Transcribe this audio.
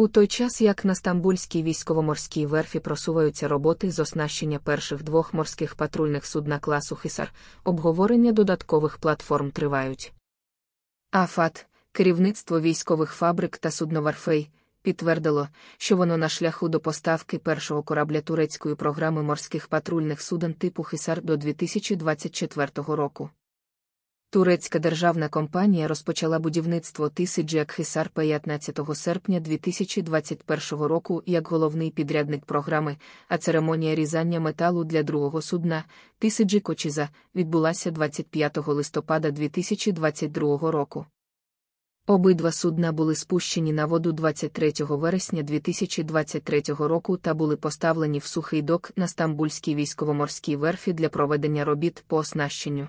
У той час як на Стамбульській військово-морській верфі просуваються роботи з оснащення перших двох морських патрульних судна класу Хисар, обговорення додаткових платформ тривають. Афат, керівництво військових фабрик та судноварфей, підтвердило, що воно на шляху до поставки першого корабля турецької програми морських патрульних суден типу Хисар до 2024 року. Турецька державна компанія розпочала будівництво Тисиджіак Хисар 15 серпня 2021 року як головний підрядник програми, а церемонія різання металу для другого судна Тисиджі Кочіза відбулася 25 листопада 2022 року. Обидва судна були спущені на воду 23 вересня 2023 року та були поставлені в сухий док на Стамбульській військово-морській верфі для проведення робіт по оснащенню.